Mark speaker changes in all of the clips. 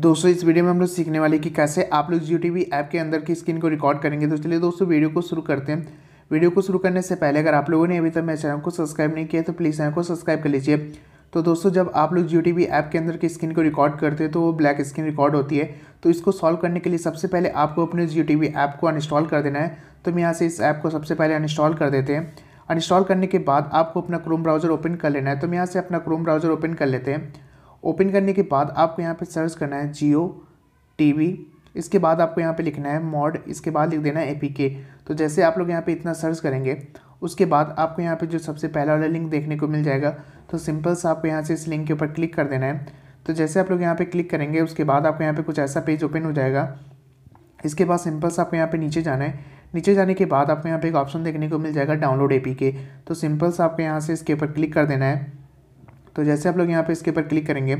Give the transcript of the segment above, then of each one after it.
Speaker 1: दोस्तों इस वीडियो में हम लोग सीखने वाले कि कैसे आप लोग जी टी ऐप के अंदर की स्क्रीन को रिकॉर्ड करेंगे तो चलिए दोस्तों वीडियो को शुरू करते हैं वीडियो को शुरू करने से पहले अगर आप लोगों ने अभी तक मेरे चैनल को सब्सक्राइब नहीं किया तो प्लीज़ चैनल को सब्सक्राइब कर लीजिए तो दोस्तों जब आप लोग जियो टी ऐप के अंदर की स्क्रीन को रिकॉर्ड करते हैं तो वो ब्लैक स्क्रीन रिकॉर्ड होती है तो इसको सॉल्व करने के लिए सबसे पहले आपको अपने जियो टी ऐप को अनस्टॉल कर देना है तो हम यहाँ से इस ऐप को सबसे पहले अनस्टॉल कर देते हैं अनस्टॉल करने के बाद आपको अपना क्रोम ब्राउज़र ओपन कर लेना है तो हम यहाँ से अपना क्रोम ब्राउज़र ओपन कर लेते हैं ओपन करने के बाद आपको यहाँ पे सर्च करना है जियो टीवी इसके बाद आपको यहाँ पे लिखना है मॉड इसके बाद लिख देना है एपीके तो जैसे आप लोग यहाँ पे इतना सर्च करेंगे उसके बाद आपको यहाँ पे जो सबसे पहला वाला लिंक देखने को मिल जाएगा तो सिंपल सा आपको यहाँ से इस लिंक के ऊपर क्लिक कर देना है तो जैसे आप लोग यहाँ पर क्लिक करेंगे उसके बाद आपको यहाँ पर कुछ ऐसा पेज ओपन हो जाएगा इसके बाद सिंपल सा आपको यहाँ पर नीचे जाना है नीचे जाने के बाद आपको यहाँ पे एक ऑप्शन देखने को मिल जाएगा डाउनलोड एपीके तो सिंपल सा आपको यहाँ से इसके ऊपर क्लिक कर देना है तो जैसे आप लोग यहाँ पे इसके ऊपर क्लिक करेंगे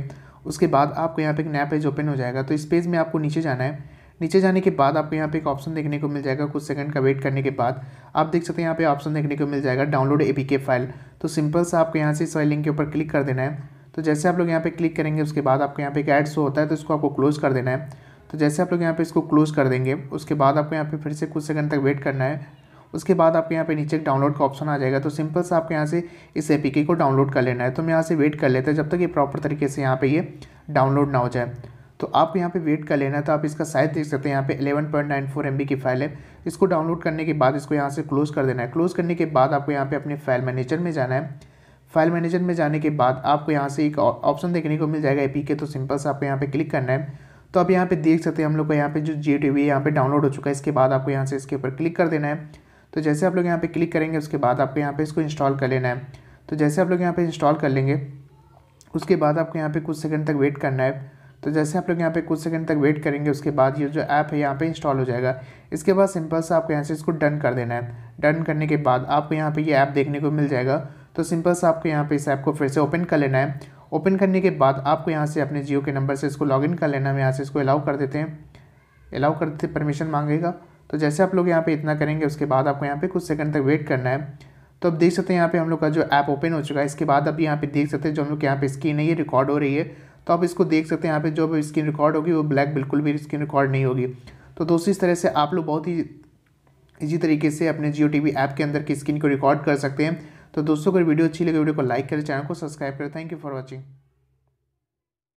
Speaker 1: उसके बाद आपको यहाँ पे एक नया पेज ओपन हो जाएगा तो इस पेज में आपको नीचे जाना है नीचे जाने के बाद आपको यहाँ पे एक ऑप्शन देखने को मिल जाएगा कुछ सेकंड का वेट करने के बाद आप देख सकते हैं यहाँ पे ऑप्शन देखने को मिल जाएगा डाउनलोड ए फाइल तो सिंपल से आपको यहाँ से इस लिंक के ऊपर क्लिक कर देना है तो जैसे आप लोग यहाँ पे क्लिक करेंगे उसके बाद आपको यहाँ पे एक एड्स होता है तो इसको आपको क्लोज़ कर देना है तो जैसे आप लोग यहाँ पे इसको क्लोज़ कर देंगे उसके बाद आपको यहाँ पे फिर से कुछ सेकंड तक वेट करना है उसके बाद आपके यहाँ पे नीचे एक डाउनलोड का ऑप्शन आ जाएगा तो सिंपल से आपके यहाँ से इस ए को डाउनलोड कर लेना है तो मैं यहाँ से वेट कर लेते हैं जब तक ये प्रॉपर तरीके से यहाँ पे ये डाउनलोड ना हो जाए तो आप यहाँ पे वेट कर लेना है तो आप इसका साइज देख सकते हैं यहाँ पे 11.94 पॉइंट की फाइल है इसको डाउनलोड करने के बाद इसको यहाँ से क्लोज़ कर देना है क्लोज़ करने के बाद आपको यहाँ पे अपने फाइल मैनेजर में जाना है फाइल मैनेजर में जाने के बाद आपको यहाँ से एक ऑप्शन देखने को मिल जाएगा ए के तो सिंपल से आपको यहाँ पे क्लिक करना है तो आप यहाँ पे देख सकते हैं हम लोग का यहाँ पे जो जी टी वी यहाँ पे डाउनलोड हो चुका है इसके बाद आपको यहाँ से इसके ऊपर क्लिक कर देना है तो जैसे आप लोग यहाँ पे क्लिक करेंगे उसके बाद आपको यहाँ पे इसको इंस्टॉल कर लेना है तो जैसे आप लोग यहाँ पे इंस्टॉल कर लेंगे उसके बाद आपको यहाँ पे कुछ सेकंड तक वेट करना है तो जैसे आप लोग यहाँ पे कुछ सेकंड तक वेट करेंगे उसके बाद ये जो ऐप है यहाँ पे इंस्टॉल हो जाएगा इसके बाद सिंपल से आपको यहाँ से इसको डन कर देना है डन करने के बाद आपको यहाँ पे ये ऐप देखने को मिल जाएगा तो सिंपल से आपको यहाँ पे इस ऐप को फिर से ओपन कर लेना है ओपन करने के बाद आपको यहाँ से अपने जियो के नंबर से इसको लॉग कर लेना है यहाँ से इसको अलाउ कर देते हैं अलाउ कर देते परमिशन मांगेगा तो जैसे आप लोग यहाँ पे इतना करेंगे उसके बाद आपको यहाँ पे कुछ सेकंड तक वेट करना है तो आप देख सकते हैं यहाँ पे हम लोग का जो ऐप ओपन हो चुका है इसके बाद अभी यहाँ पे देख सकते हैं जो हम लोग यहाँ पे स्क्रीन है ये रिकॉर्ड हो रही है तो आप इसको देख सकते हैं यहाँ पे जो स्क्रीन रिकॉर्ड होगी वो ब्लैक बिल्कुल भी स्क्रीन रिकॉर्ड नहीं होगी तो दोस्तों इस तरह से आप लोग बहुत ही इज़ी तरीके से अपने जियो टी ऐप के अंदर की स्क्रीन को रिकॉर्ड कर सकते हैं तो दोस्तों अगर वीडियो अच्छी लगे वीडियो को लाइक करें चैनल को सब्सक्राइब करें थैंक यू फॉर वॉचिंग